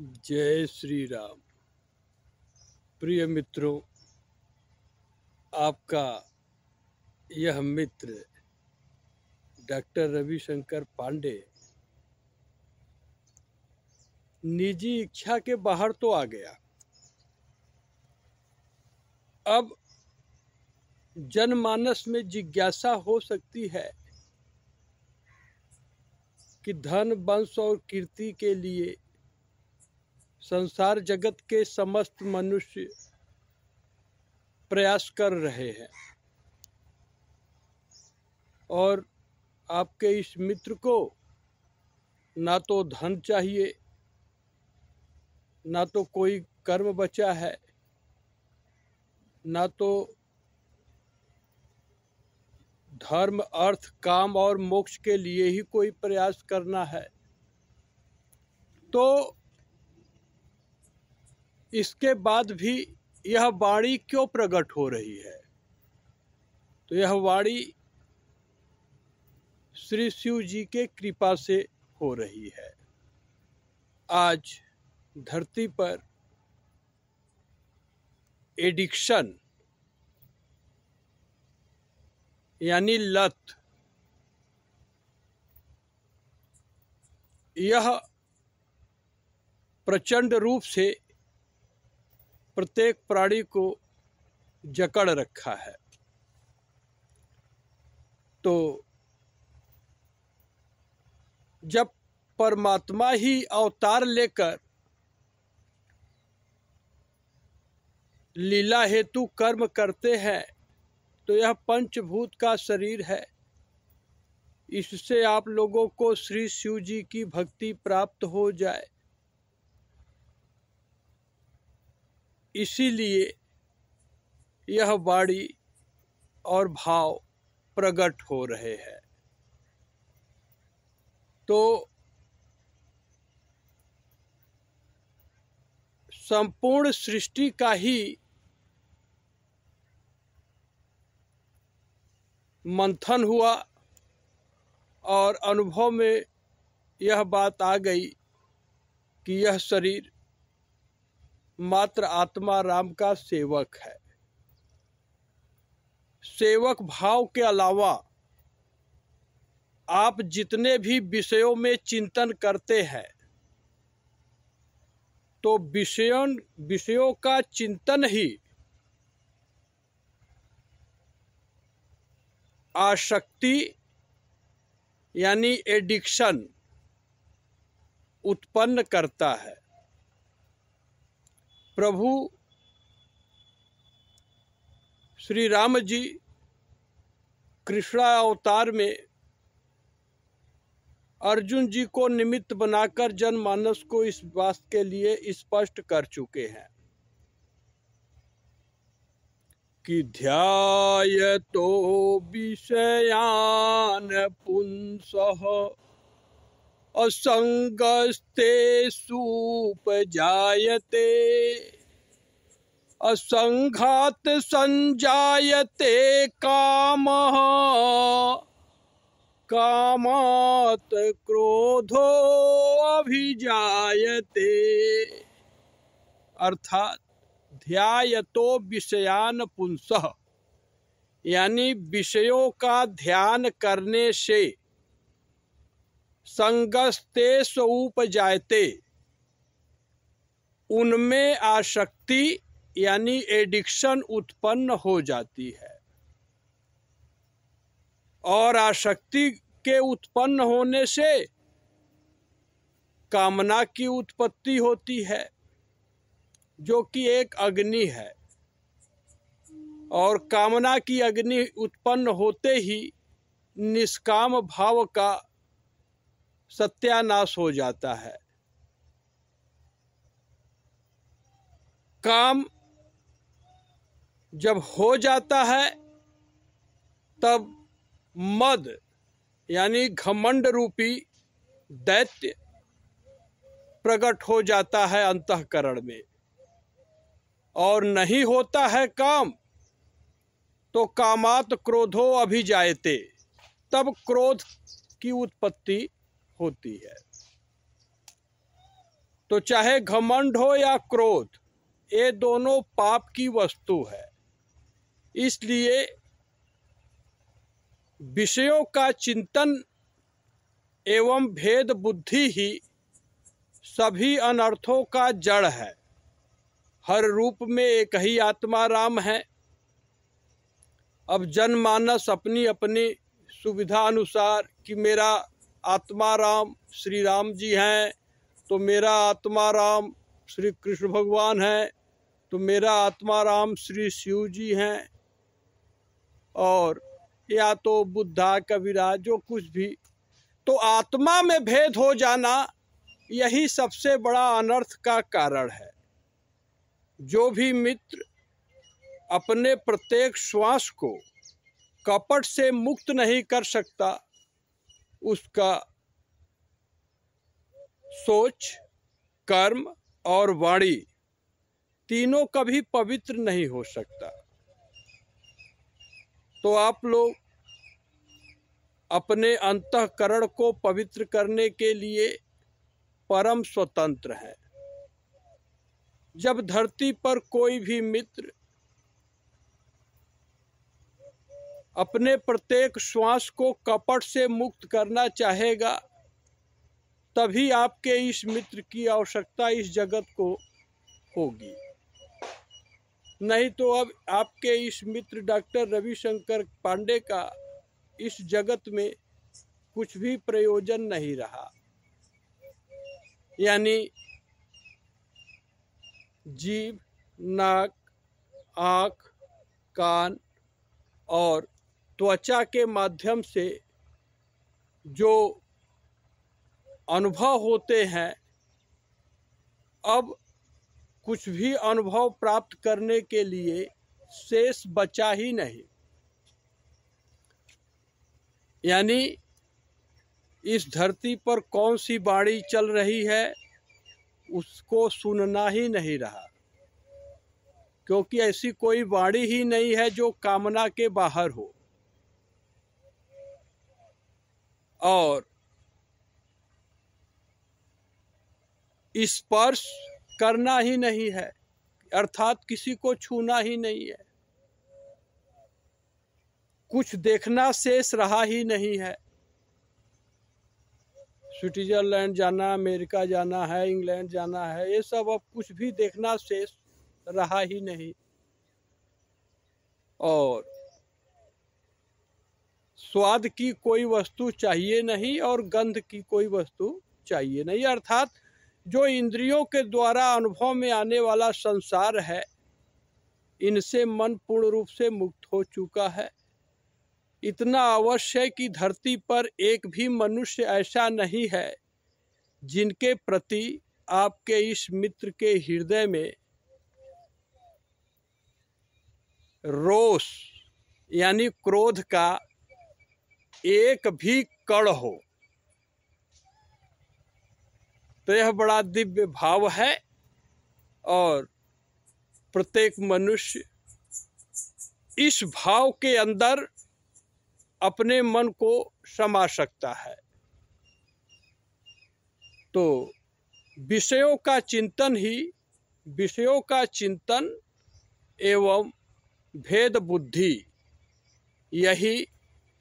जय श्री राम प्रिय मित्रों आपका यह मित्र डॉक्टर रविशंकर पांडे निजी इच्छा के बाहर तो आ गया अब जनमानस में जिज्ञासा हो सकती है कि धन वंश और कीर्ति के लिए संसार जगत के समस्त मनुष्य प्रयास कर रहे हैं और आपके इस मित्र को ना तो धन चाहिए ना तो कोई कर्म बचा है ना तो धर्म अर्थ काम और मोक्ष के लिए ही कोई प्रयास करना है तो इसके बाद भी यह वाणी क्यों प्रकट हो रही है तो यह वाणी श्री शिव जी के कृपा से हो रही है आज धरती पर एडिक्शन यानी लत यह प्रचंड रूप से प्रत्येक प्राणी को जकड़ रखा है तो जब परमात्मा ही अवतार लेकर लीला हेतु कर्म करते हैं तो यह पंचभूत का शरीर है इससे आप लोगों को श्री शिव जी की भक्ति प्राप्त हो जाए इसीलिए यह वाणी और भाव प्रकट हो रहे हैं तो संपूर्ण सृष्टि का ही मंथन हुआ और अनुभव में यह बात आ गई कि यह शरीर मात्र आत्मा राम का सेवक है सेवक भाव के अलावा आप जितने भी विषयों में चिंतन करते हैं तो विषयों विषयों का चिंतन ही आसक्ति यानी एडिक्शन उत्पन्न करता है प्रभु श्री राम जी कृष्णा अवतार में अर्जुन जी को निमित्त बनाकर जनमानस को इस बात के लिए स्पष्ट कर चुके हैं कि ध्याय तो विषयान पुंस असंगस्ते जायते असंघात संजायते काम कामत क्रोधो अभिजायते अर्थात ध्यायतो विषयान पुंस यानी विषयों का ध्यान करने से संगस्ते जायते उनमें आसक्ति यानी एडिक्शन उत्पन्न हो जाती है और आसक्ति के उत्पन्न होने से कामना की उत्पत्ति होती है जो कि एक अग्नि है और कामना की अग्नि उत्पन्न होते ही निष्काम भाव का सत्यानाश हो जाता है काम जब हो जाता है तब मद यानी घमंड रूपी दैत्य प्रकट हो जाता है अंतकरण में और नहीं होता है काम तो कामात क्रोधो अभिजायते तब क्रोध की उत्पत्ति होती है तो चाहे घमंड हो या क्रोध ये दोनों पाप की वस्तु है इसलिए विषयों का चिंतन एवं भेद बुद्धि ही सभी अनर्थों का जड़ है हर रूप में एक ही आत्मा राम है अब जनमानस अपनी अपनी सुविधा अनुसार कि मेरा आत्मा राम श्री राम जी हैं तो मेरा आत्मा राम श्री कृष्ण भगवान हैं तो मेरा आत्मा राम श्री शिव जी हैं और या तो बुद्धा कबीरा जो कुछ भी तो आत्मा में भेद हो जाना यही सबसे बड़ा अनर्थ का कारण है जो भी मित्र अपने प्रत्येक श्वास को कपट से मुक्त नहीं कर सकता उसका सोच कर्म और वाणी तीनों कभी पवित्र नहीं हो सकता तो आप लोग अपने अंतकरण को पवित्र करने के लिए परम स्वतंत्र हैं जब धरती पर कोई भी मित्र अपने प्रत्येक श्वास को कपट से मुक्त करना चाहेगा तभी आपके इस मित्र की आवश्यकता इस जगत को होगी नहीं तो अब आपके इस मित्र डॉक्टर रविशंकर पांडे का इस जगत में कुछ भी प्रयोजन नहीं रहा यानी जीव नाक आँख कान और त्वचा के माध्यम से जो अनुभव होते हैं अब कुछ भी अनुभव प्राप्त करने के लिए शेष बचा ही नहीं यानी इस धरती पर कौन सी बाड़ी चल रही है उसको सुनना ही नहीं रहा क्योंकि ऐसी कोई बाड़ी ही नहीं है जो कामना के बाहर हो और स्पर्श करना ही नहीं है अर्थात किसी को छूना ही नहीं है कुछ देखना शेष रहा ही नहीं है स्विट्जरलैंड जाना अमेरिका जाना है इंग्लैंड जाना है ये सब अब कुछ भी देखना शेष रहा ही नहीं और स्वाद की कोई वस्तु चाहिए नहीं और गंध की कोई वस्तु चाहिए नहीं अर्थात जो इंद्रियों के द्वारा अनुभव में आने वाला संसार है इनसे मन पूर्ण रूप से मुक्त हो चुका है इतना अवश्य है कि धरती पर एक भी मनुष्य ऐसा नहीं है जिनके प्रति आपके इस मित्र के हृदय में रोष यानी क्रोध का एक भी कण हो तो यह बड़ा दिव्य भाव है और प्रत्येक मनुष्य इस भाव के अंदर अपने मन को समा सकता है तो विषयों का चिंतन ही विषयों का चिंतन एवं भेद बुद्धि यही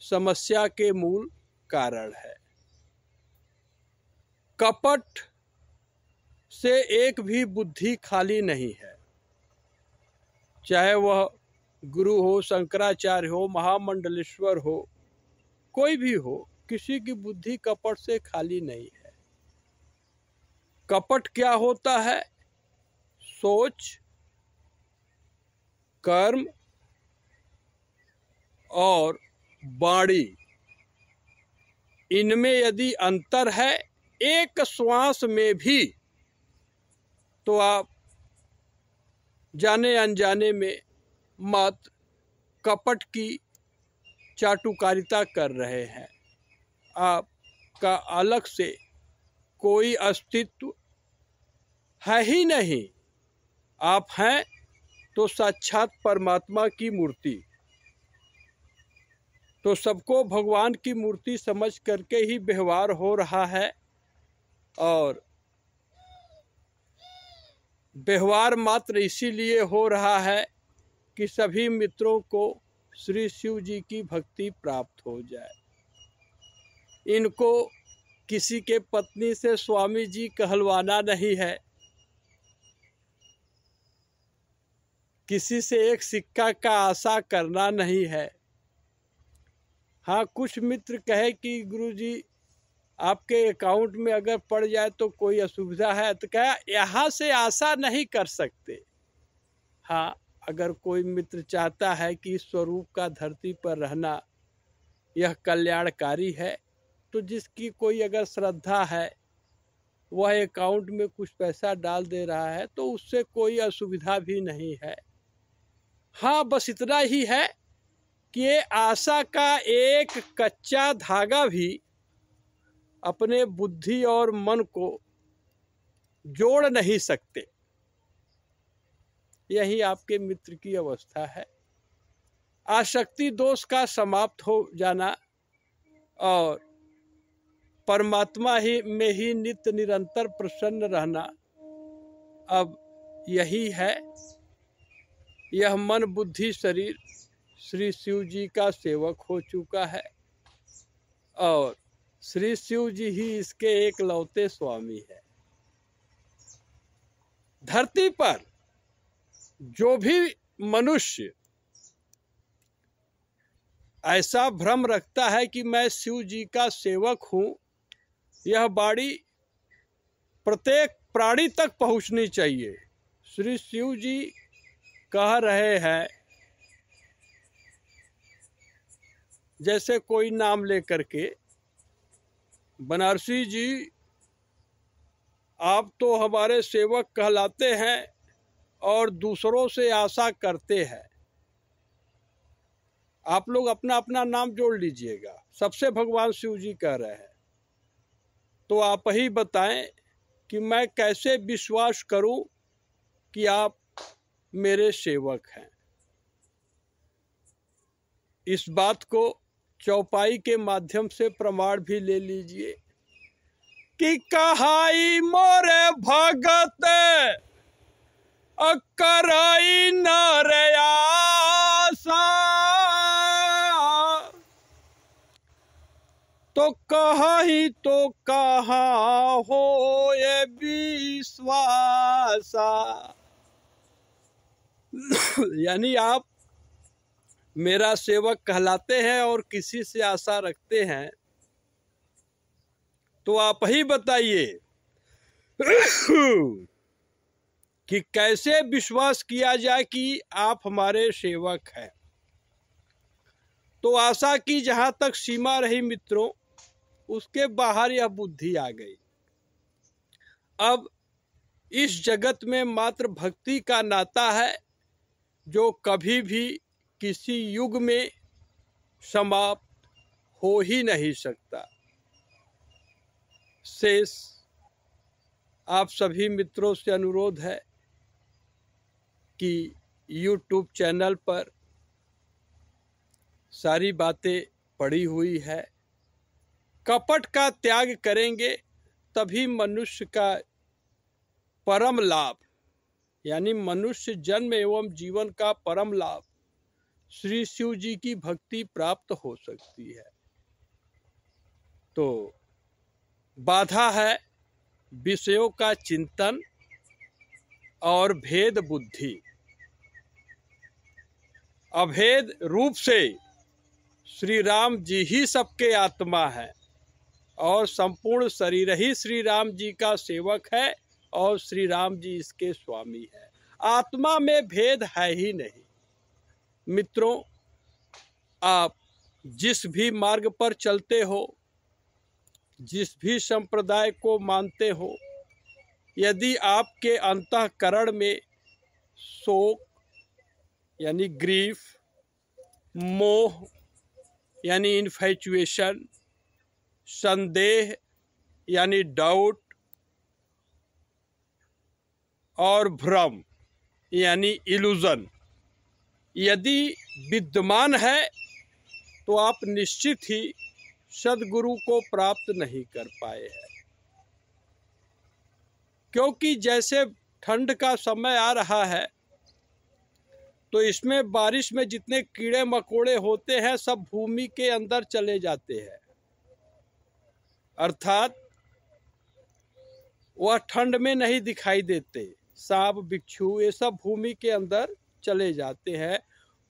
समस्या के मूल कारण है कपट से एक भी बुद्धि खाली नहीं है चाहे वह गुरु हो शंकराचार्य हो महामंडलेश्वर हो कोई भी हो किसी की बुद्धि कपट से खाली नहीं है कपट क्या होता है सोच कर्म और वाणी इनमें यदि अंतर है एक श्वास में भी तो आप जाने अनजाने में मात्र कपट की चाटुकारिता कर रहे हैं आपका अलग से कोई अस्तित्व है ही नहीं आप हैं तो साक्षात परमात्मा की मूर्ति तो सबको भगवान की मूर्ति समझ करके ही व्यवहार हो रहा है और व्यवहार मात्र इसीलिए हो रहा है कि सभी मित्रों को श्री शिव जी की भक्ति प्राप्त हो जाए इनको किसी के पत्नी से स्वामी जी कहलवाना नहीं है किसी से एक सिक्का का आशा करना नहीं है हाँ कुछ मित्र कहे कि गुरुजी आपके अकाउंट में अगर पड़ जाए तो कोई असुविधा है तो क्या यहाँ से आशा नहीं कर सकते हाँ अगर कोई मित्र चाहता है कि इस स्वरूप का धरती पर रहना यह कल्याणकारी है तो जिसकी कोई अगर श्रद्धा है वह अकाउंट में कुछ पैसा डाल दे रहा है तो उससे कोई असुविधा भी नहीं है हाँ बस इतना ही है ये आशा का एक कच्चा धागा भी अपने बुद्धि और मन को जोड़ नहीं सकते यही आपके मित्र की अवस्था है आसक्ति दोष का समाप्त हो जाना और परमात्मा ही में ही नित्य निरंतर प्रसन्न रहना अब यही है यह मन बुद्धि शरीर श्री शिव जी का सेवक हो चुका है और श्री शिव जी ही इसके एक लौते स्वामी है धरती पर जो भी मनुष्य ऐसा भ्रम रखता है कि मैं शिव जी का सेवक हूँ यह बाड़ी प्रत्येक प्राणी तक पहुँचनी चाहिए श्री शिव जी कह रहे हैं जैसे कोई नाम लेकर के बनारसी जी आप तो हमारे सेवक कहलाते हैं और दूसरों से आशा करते हैं आप लोग अपना अपना नाम जोड़ लीजिएगा सबसे भगवान शिव जी कह रहे हैं तो आप ही बताएं कि मैं कैसे विश्वास करूं कि आप मेरे सेवक हैं इस बात को चौपाई के माध्यम से प्रमाण भी ले लीजिए कि कहाई मोरे भगत अकराई नरयासा तो कहा ही तो कहा हो ये विश्वास यानी आप मेरा सेवक कहलाते हैं और किसी से आशा रखते हैं तो आप ही बताइए कि कैसे विश्वास किया जाए कि आप हमारे सेवक हैं तो आशा की जहां तक सीमा रही मित्रों उसके बाहर यह बुद्धि आ गई अब इस जगत में मात्र भक्ति का नाता है जो कभी भी किसी युग में समाप्त हो ही नहीं सकता शेष आप सभी मित्रों से अनुरोध है कि यूट्यूब चैनल पर सारी बातें पड़ी हुई है कपट का त्याग करेंगे तभी मनुष्य का परम लाभ यानी मनुष्य जन्म एवं जीवन का परम लाभ श्री शिव जी की भक्ति प्राप्त हो सकती है तो बाधा है विषयों का चिंतन और भेद बुद्धि अभेद रूप से श्री राम जी ही सबके आत्मा है और संपूर्ण शरीर ही श्री राम जी का सेवक है और श्री राम जी इसके स्वामी है आत्मा में भेद है ही नहीं मित्रों आप जिस भी मार्ग पर चलते हो जिस भी संप्रदाय को मानते हो यदि आपके अंतकरण में शोक यानी ग्रीफ मोह यानी इन्फेचुएशन संदेह यानी डाउट और भ्रम यानी इल्यूज़न यदि विद्यमान है तो आप निश्चित ही सदगुरु को प्राप्त नहीं कर पाए हैं क्योंकि जैसे ठंड का समय आ रहा है तो इसमें बारिश में जितने कीड़े मकोड़े होते हैं सब भूमि के अंदर चले जाते हैं अर्थात वह ठंड में नहीं दिखाई देते सांप बिच्छू ये सब भूमि के अंदर चले जाते हैं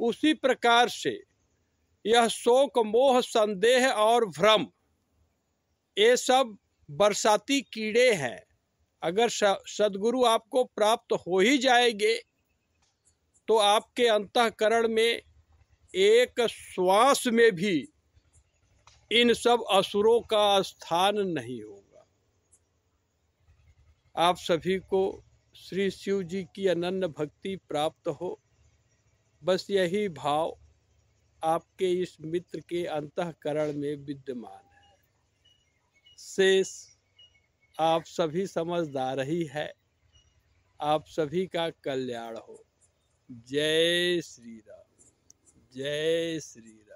उसी प्रकार से यह शोक मोह संदेह और भ्रम ये सब बरसाती कीड़े हैं अगर सदगुरु आपको प्राप्त हो ही जाएंगे तो आपके अंतकरण में एक श्वास में भी इन सब असुरों का स्थान नहीं होगा आप सभी को श्री शिव जी की अनन्न भक्ति प्राप्त हो बस यही भाव आपके इस मित्र के अंतकरण में विद्यमान है शेष आप सभी समझदार ही है आप सभी का कल्याण हो जय श्री राम जय श्री राम